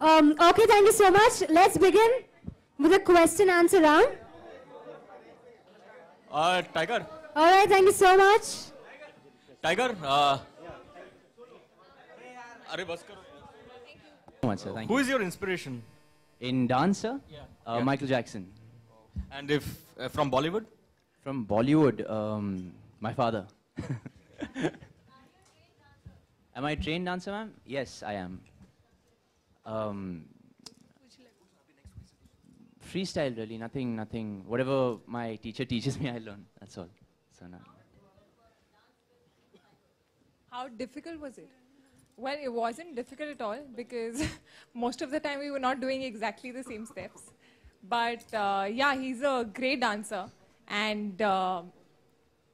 Um, okay, thank you so much. Let's begin with a question answer round. Uh, Tiger. All right, thank you so much. Tiger. Uh, अरे Thank you. Who is your inspiration? In dancer? Yeah. Uh, yeah. Michael Jackson. And if uh, from Bollywood? From Bollywood, um, my father. am I a trained dancer, ma'am? Yes, I am. Um, freestyle, really. Nothing, nothing. Whatever my teacher teaches me, I learn. That's all. So now, How difficult was it? Well, it wasn't difficult at all because most of the time we were not doing exactly the same steps. But uh, yeah, he's a great dancer, and uh,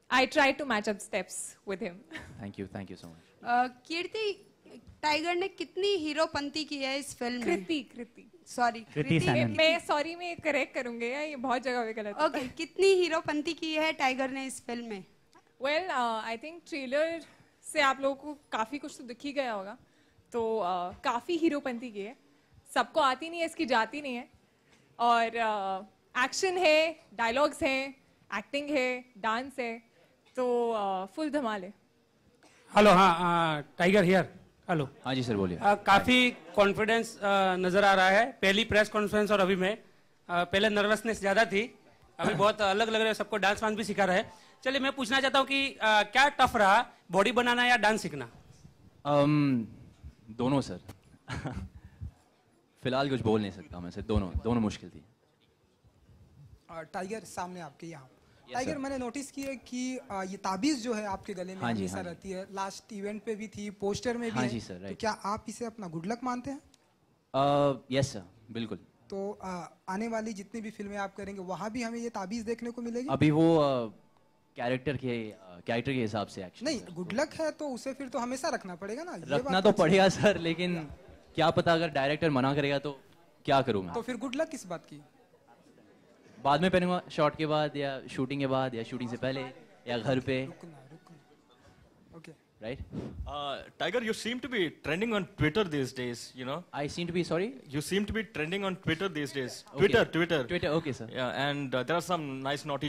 I tried to match up steps with him. Thank you, thank you so much. Uh, Kirti, Tiger ने कितनी हीरोपंती की है इस film कृति कृति sorry कृति मैं sorry में correct करूंगे ये बहुत जगह पे गलत ओके okay, कितनी हीरोपंती की है टाइगर ने इस फिल्म में वेल आई थिंक ट्रेलर से आप लोगों को काफी कुछ तो दिख ही गया होगा तो uh, काफी हीरोपंती की है सबको आती नहीं है इसकी जाती नहीं है और एक्शन uh, है डायलॉग्स हैं एक्टिंग है डांस है तो फुल uh, धमाल है हेलो हाँ टाइगर uh, हियर हेलो हाँ जी सर बोलिए काफी कॉन्फिडेंस नजर आ रहा है पहली प्रेस कॉन्फ्रेंस और अभी में आ, पहले नर्वसनेस ज्यादा थी अभी बहुत अलग लग रहा है सबको डांस वांस भी सिखा रहा है चलिए मैं पूछना चाहता हूँ कि आ, क्या टफ रहा बॉडी बनाना या डांस सीखना um, दोनों सर फिलहाल कुछ बोल नहीं सकता मैं सर दोनों दोनों मुश्किल थी टाइगर सामने आपके यहाँ टाइगर मैंने नोटिस किया कि ये ताबीज जो है आपके गले में हाँ हाँ रहती है लास्ट इवेंट पे भी थी पोस्टर में भी हाँ जी सर तो क्या आप इसे अपना गुड लक मानते हैं यस सर बिल्कुल तो आने वाली जितनी भी फिल्में आप करेंगे वहाँ भी हमें ये ताबीज देखने को मिलेगी अभी वो कैरेक्टर के कैरेक्टर के हिसाब से नहीं गुड लक तो है तो उसे फिर तो हमेशा रखना पड़ेगा ना रखना तो, तो पड़ेगा सर लेकिन क्या पता अगर डायरेक्टर मना करेगा तो क्या करूँगा तो फिर गुड लक किस बात की बाद में पहनूंगा शॉट के बाद या शूटिंग के बाद या शूटिंग से पहले या घर पे right? Uh, Tiger, you seem to be trending on Twitter these days, you know? I seem to be, sorry? You seem to be trending on Twitter these days. Okay. Twitter, Twitter. Twitter, okay, sir. Yeah, and uh, there are some nice naughty